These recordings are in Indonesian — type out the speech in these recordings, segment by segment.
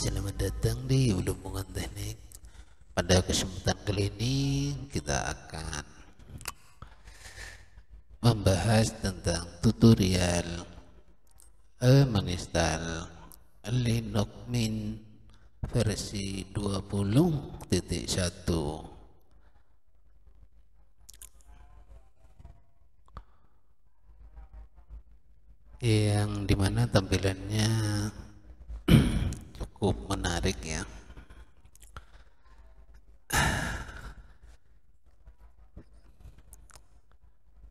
selamat datang di Ulumungan Teknik. Pada kesempatan kali ini kita akan membahas tentang tutorial menginstal Linux Mint versi 20.1 yang dimana tampilannya cukup menarik ya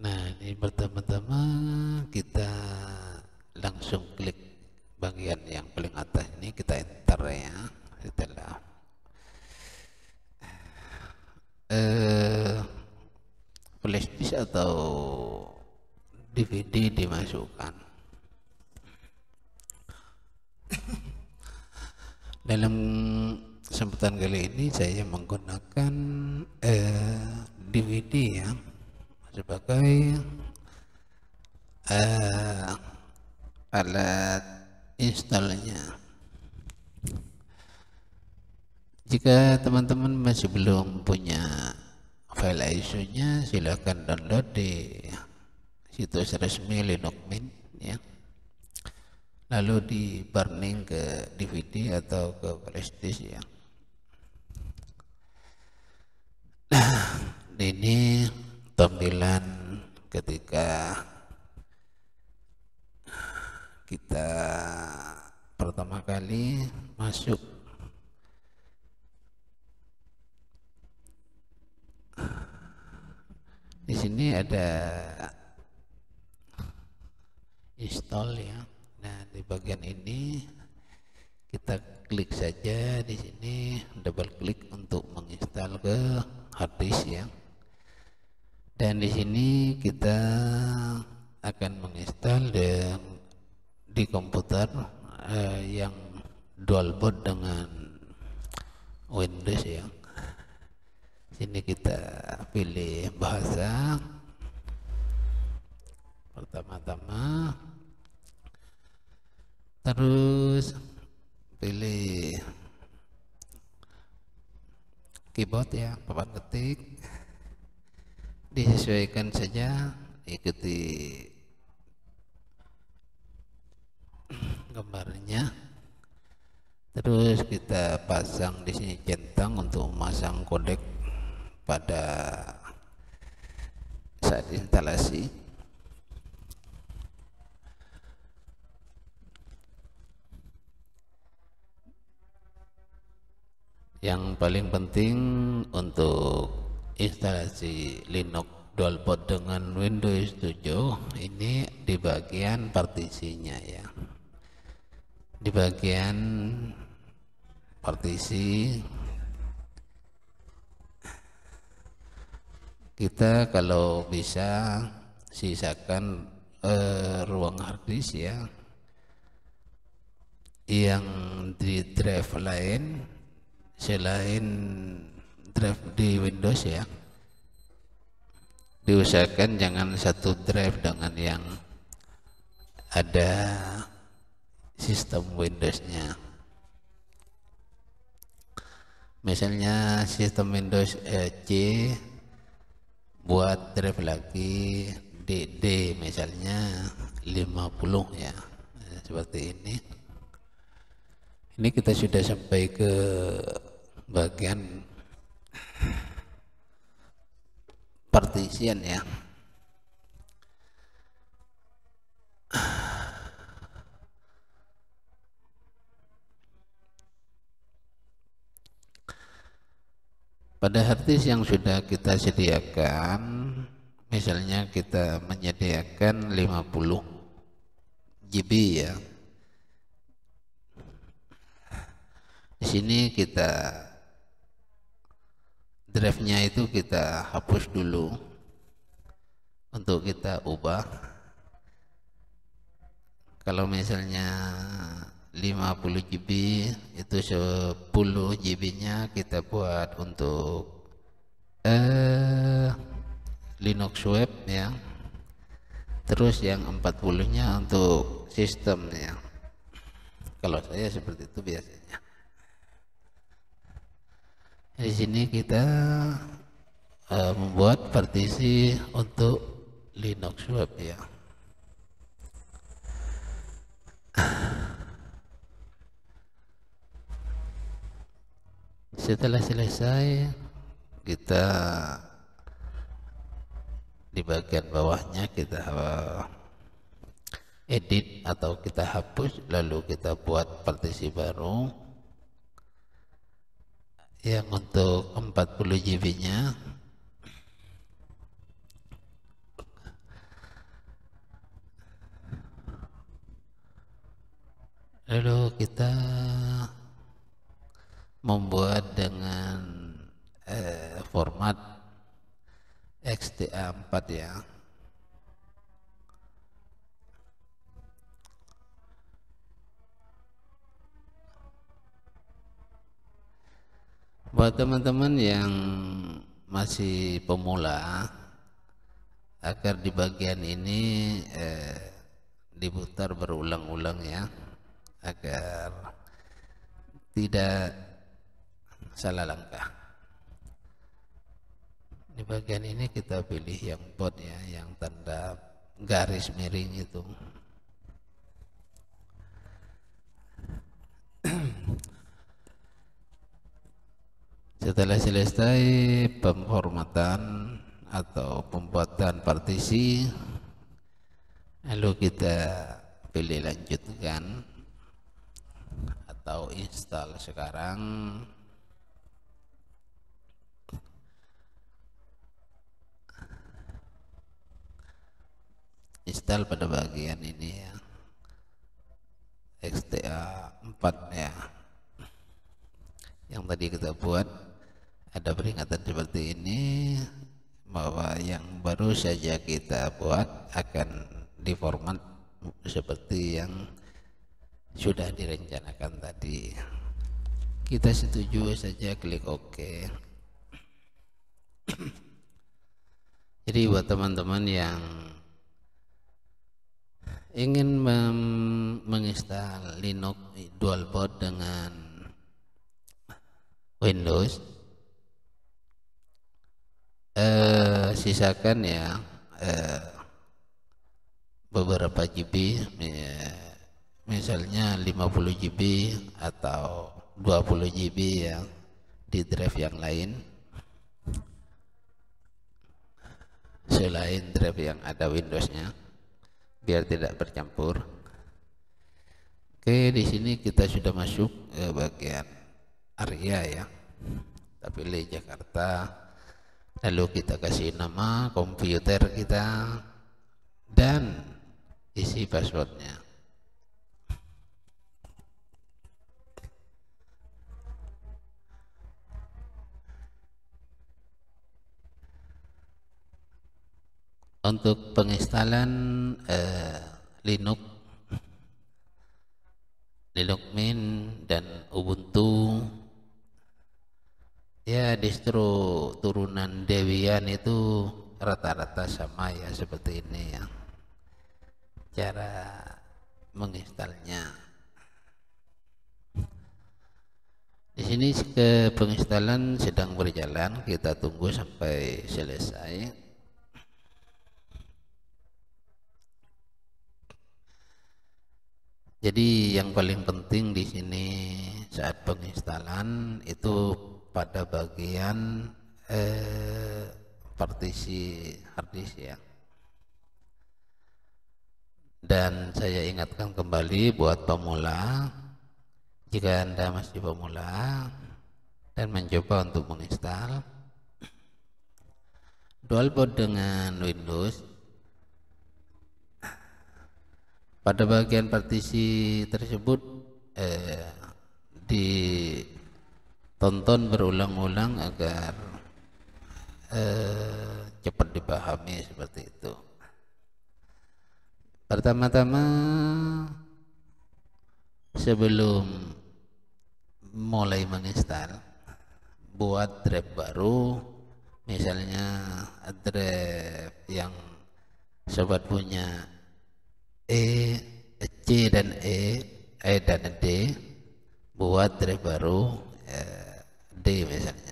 nah ini pertama-tama kita langsung klik bagian yang paling atas ini kita enter ya setelah eh flash disk atau DVD dimasukkan Dalam kesempatan kali ini saya menggunakan eh, DVD ya sebagai eh, alat installnya. Jika teman-teman masih belum punya file ISO-nya, silakan download di situs resmi Linux Mint ya lalu di burning ke DVD atau ke flash ya nah ini tampilan ketika kita pertama kali masuk di sini ada saja di sini double klik untuk menginstal ke harddisk ya dan di sini kita akan menginstal di komputer eh, yang dual boot dengan Windows ya sini kita pilih bahasa pertama-tama terus pilih keyboard ya, papan ketik disesuaikan saja ikuti gambarnya terus kita pasang di sini centang untuk memasang kodek pada saat instalasi yang paling penting untuk instalasi Linux dualport dengan Windows 7 ini di bagian partisinya ya di bagian partisi kita kalau bisa sisakan eh, ruang harddisk ya yang di drive lain selain drive di Windows ya diusahakan jangan satu drive dengan yang ada sistem Windows-nya misalnya sistem Windows eh, C buat drive lagi DD misalnya 50 ya seperti ini ini kita sudah sampai ke bagian partition ya pada harddisk yang sudah kita sediakan misalnya kita menyediakan 50 GB ya di sini kita drive-nya itu kita hapus dulu untuk kita ubah kalau misalnya 50 GB itu 10 GB nya kita buat untuk eh, Linux web ya terus yang 40 nya untuk sistemnya kalau saya seperti itu biasanya di sini kita uh, membuat partisi untuk Linux Web ya. Setelah selesai kita di bagian bawahnya kita eh, edit atau kita hapus lalu kita buat partisi baru yang untuk 40 GB-nya lalu kita membuat dengan eh, format XTA4 ya Buat teman-teman yang masih pemula, agar di bagian ini eh, diputar berulang-ulang ya, agar tidak salah langkah. Di bagian ini kita pilih yang bot ya, yang tanda garis miring itu. Setelah selesai penghormatan atau pembuatan partisi, lalu kita pilih lanjutkan atau install sekarang. Install pada bagian ini ya. XTA 4 ya. Yang tadi kita buat ada peringatan seperti ini bahwa yang baru saja kita buat akan di format seperti yang sudah direncanakan tadi kita setuju saja klik OK jadi buat teman-teman yang ingin menginstal Linux dual boot dengan Windows eh, sisakan ya eh, beberapa GB misalnya 50 GB atau 20 GB yang di drive yang lain selain drive yang ada Windowsnya biar tidak bercampur oke di sini kita sudah masuk ke eh, bagian area ya tapi e Jakarta lalu kita kasih nama komputer kita dan isi passwordnya untuk penginstalan eh, Linux itu rata-rata sama ya seperti ini ya cara menginstalnya di sini ke penginstalan sedang berjalan kita tunggu sampai selesai Jadi yang paling penting di sini saat penginstalan itu pada bagian eh, partisi harddisk ya dan saya ingatkan kembali buat pemula jika anda masih pemula dan mencoba untuk menginstal dual boot dengan Windows pada bagian partisi tersebut eh, ditonton berulang-ulang agar eh, cepat dipahami seperti itu. Pertama-tama sebelum mulai menginstal buat drive baru misalnya drive yang sobat punya E, C dan E, E dan D buat drive baru eh, D misalnya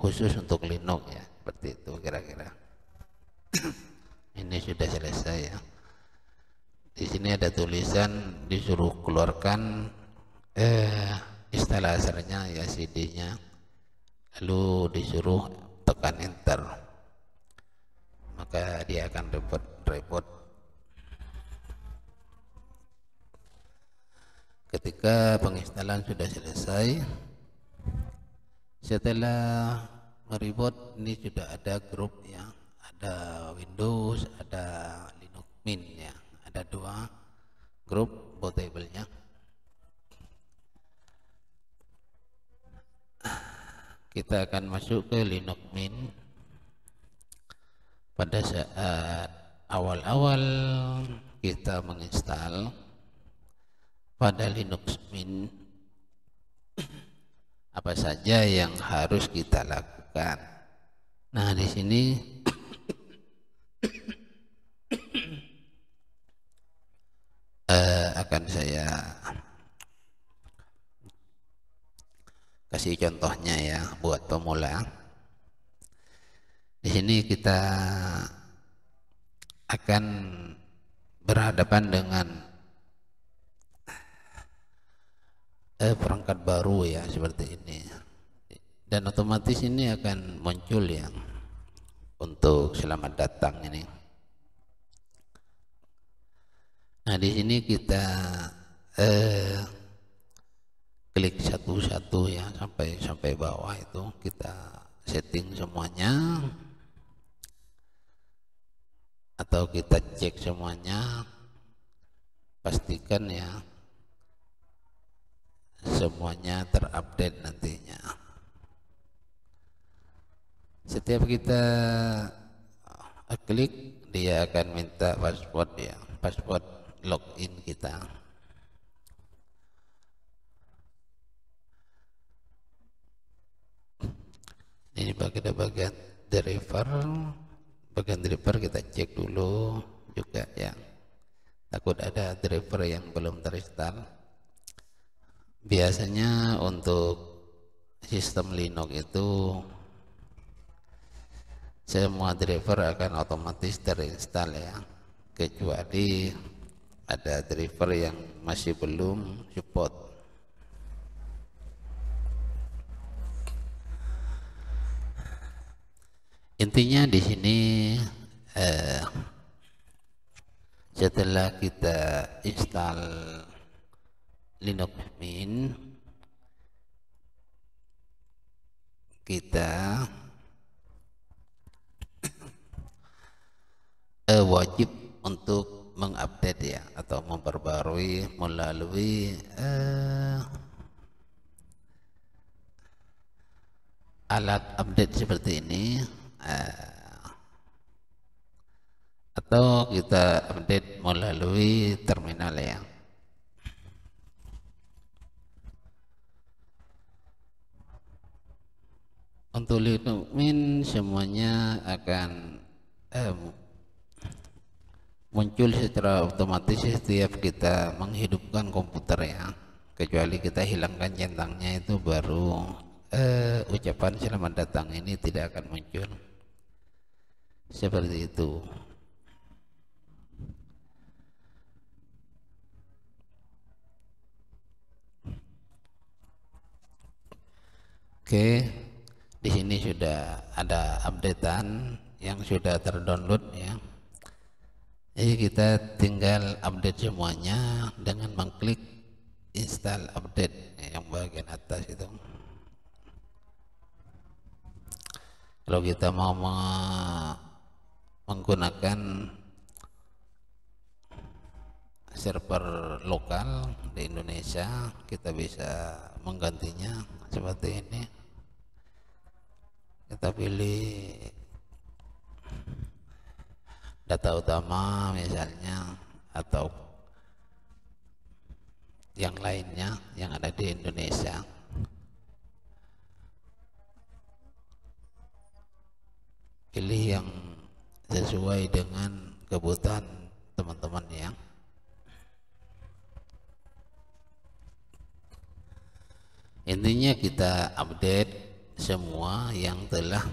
khusus untuk Linux ya seperti itu kira-kira ini sudah selesai ya di sini ada tulisan disuruh keluarkan eh, instalasernya ya CD-nya lalu disuruh tekan enter maka dia akan repot repot ketika penginstalan sudah selesai setelah meribut ini sudah ada grup ya ada Windows ada Linux Mint ya ada dua grup bootable kita akan masuk ke Linux Mint pada saat awal-awal kita menginstal pada Linux Mint apa saja yang harus kita lakukan. Nah, di sini uh, akan saya kasih contohnya ya buat pemula. Di sini kita akan berhadapan dengan eh, perangkat baru ya seperti ini dan otomatis ini akan muncul ya untuk selamat datang ini nah di sini kita eh, klik satu-satu ya sampai sampai bawah itu kita setting semuanya atau kita cek semuanya pastikan ya semuanya terupdate nantinya setiap kita eh, klik dia akan minta password ya password login kita ini bagian bagian driver bagian driver kita cek dulu juga ya takut ada driver yang belum terinstall biasanya untuk sistem Linux itu semua driver akan otomatis terinstall ya kecuali ada driver yang masih belum support intinya di sini eh, setelah kita install lil'alamin kita eh, wajib untuk mengupdate ya atau memperbarui melalui eh, alat update seperti ini eh, atau kita update melalui terminal ya untuk lihat mukmin semuanya akan eh, muncul secara otomatis ya, setiap kita menghidupkan komputer ya kecuali kita hilangkan centangnya itu baru eh, ucapan selamat datang ini tidak akan muncul seperti itu oke okay di sini sudah ada updatean yang sudah terdownload ya jadi kita tinggal update semuanya dengan mengklik install update yang bagian atas itu kalau kita mau menggunakan server lokal di Indonesia kita bisa menggantinya seperti ini kita pilih data utama misalnya atau yang lainnya yang ada di Indonesia pilih yang sesuai dengan kebutuhan teman-teman ya intinya kita update semua yang telah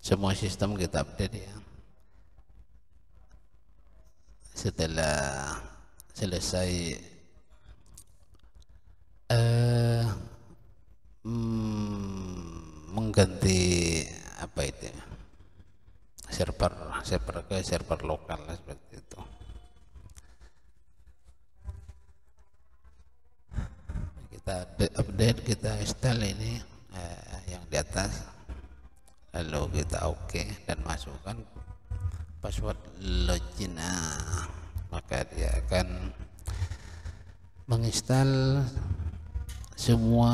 semua sistem kita update ya setelah selesai server ke server lokal lah seperti itu kita update kita install ini eh, yang di atas lalu kita oke okay dan masukkan password login nah, maka dia akan menginstal semua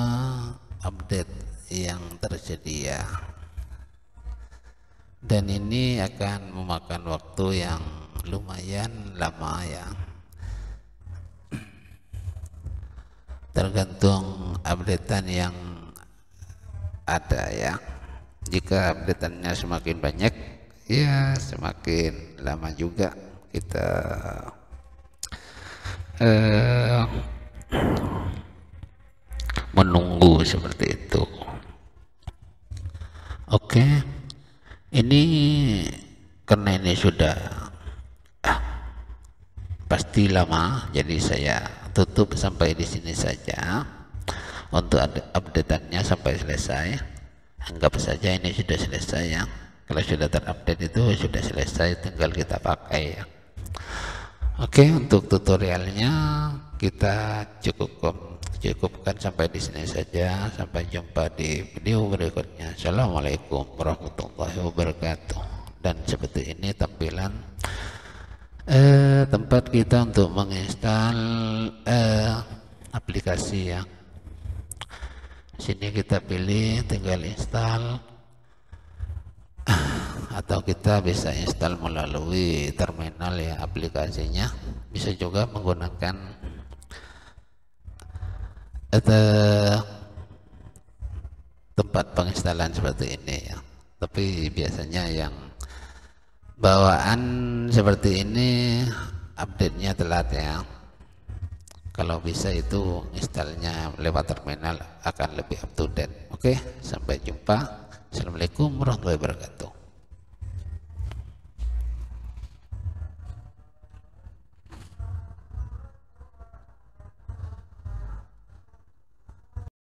update yang tersedia dan ini akan memakan waktu yang lumayan lama ya tergantung updatean yang ada ya jika updateannya semakin banyak ya semakin lama juga kita uh, menunggu seperti itu oke okay ini karena ini sudah ah, pasti lama jadi saya tutup sampai di sini saja untuk update-annya sampai selesai anggap saja ini sudah selesai ya kalau sudah terupdate itu sudah selesai tinggal kita pakai ya oke untuk tutorialnya kita cukup cukupkan sampai di sini saja. Sampai jumpa di video berikutnya. Assalamualaikum warahmatullahi wabarakatuh. Dan seperti ini tampilan eh, tempat kita untuk menginstal eh, aplikasi ya. Sini kita pilih tinggal install atau kita bisa install melalui terminal ya aplikasinya bisa juga menggunakan ada tempat penginstalan seperti ini ya. Tapi biasanya yang bawaan seperti ini update-nya telat ya. Kalau bisa itu installnya lewat terminal akan lebih up to date. Oke, sampai jumpa. Assalamualaikum warahmatullahi wabarakatuh.